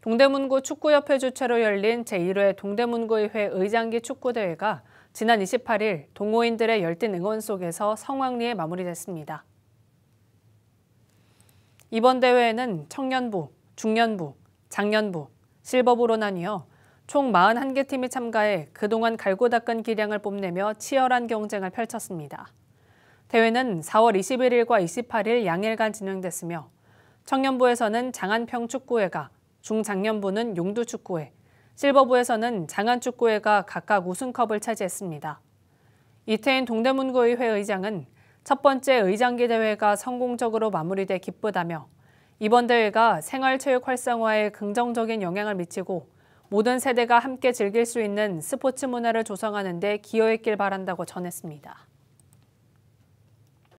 동대문구 축구협회 주최로 열린 제1회 동대문구의회 의장기 축구대회가 지난 28일 동호인들의 열띤 응원 속에서 성황리에 마무리됐습니다. 이번 대회에는 청년부, 중년부, 장년부, 실버부로 나뉘어 총 41개 팀이 참가해 그동안 갈고 닦은 기량을 뽐내며 치열한 경쟁을 펼쳤습니다. 대회는 4월 21일과 28일 양일간 진행됐으며 청년부에서는 장안평 축구회가 중장년부는 용두축구회, 실버부에서는 장안축구회가 각각 우승컵을 차지했습니다. 이태인 동대문구의회 의장은 첫 번째 의장기 대회가 성공적으로 마무리돼 기쁘다며 이번 대회가 생활체육 활성화에 긍정적인 영향을 미치고 모든 세대가 함께 즐길 수 있는 스포츠 문화를 조성하는 데 기여했길 바란다고 전했습니다.